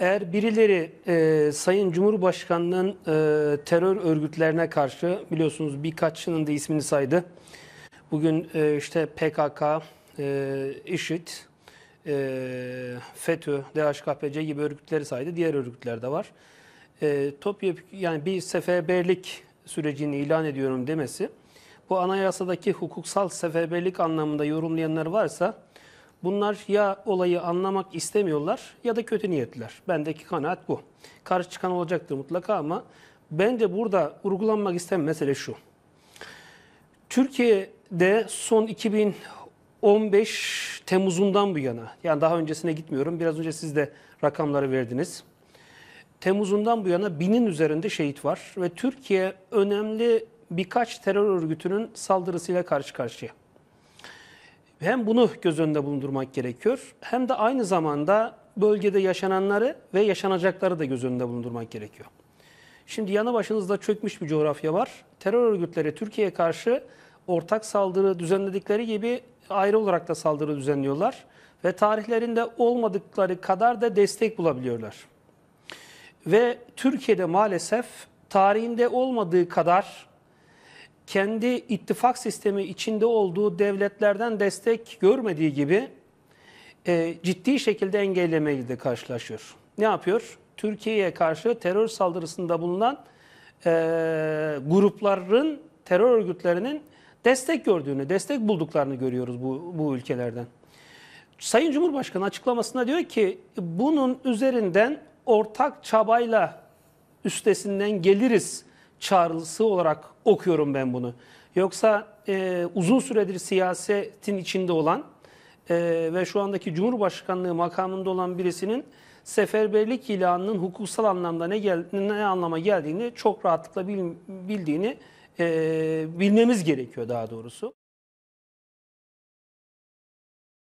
eğer birileri e, Sayın Cumhurbaşkanı'nın e, terör örgütlerine karşı biliyorsunuz birkaçının da ismini saydı. Bugün e, işte PKK, e, IŞİD, e, FETÖ, DHKPC gibi örgütleri saydı. Diğer örgütler de var. E, topyek, yani bir seferberlik sürecini ilan ediyorum demesi bu anayasadaki hukuksal seferberlik anlamında yorumlayanlar varsa Bunlar ya olayı anlamak istemiyorlar ya da kötü niyetliler. Bendeki kanaat bu. Karşı çıkan olacaktır mutlaka ama bence burada vurgulanmak istenen mesele şu. Türkiye'de son 2015 Temmuz'undan bu yana, yani daha öncesine gitmiyorum, biraz önce siz de rakamları verdiniz. Temmuz'undan bu yana binin üzerinde şehit var ve Türkiye önemli birkaç terör örgütünün saldırısıyla karşı karşıya. Hem bunu göz önünde bulundurmak gerekiyor hem de aynı zamanda bölgede yaşananları ve yaşanacakları da göz önünde bulundurmak gerekiyor. Şimdi yanı başınızda çökmüş bir coğrafya var. Terör örgütleri Türkiye'ye karşı ortak saldırı düzenledikleri gibi ayrı olarak da saldırı düzenliyorlar. Ve tarihlerinde olmadıkları kadar da destek bulabiliyorlar. Ve Türkiye'de maalesef tarihinde olmadığı kadar kendi ittifak sistemi içinde olduğu devletlerden destek görmediği gibi e, ciddi şekilde engellemeyle de karşılaşıyor. Ne yapıyor? Türkiye'ye karşı terör saldırısında bulunan e, grupların, terör örgütlerinin destek gördüğünü, destek bulduklarını görüyoruz bu, bu ülkelerden. Sayın Cumhurbaşkanı açıklamasında diyor ki bunun üzerinden ortak çabayla üstesinden geliriz çağrısı olarak okuyorum ben bunu. Yoksa e, uzun süredir siyasetin içinde olan e, ve şu andaki Cumhurbaşkanlığı makamında olan birisinin seferberlik ilanının hukuksal anlamda ne, gel, ne anlama geldiğini çok rahatlıkla bil, bildiğini e, bilmemiz gerekiyor daha doğrusu.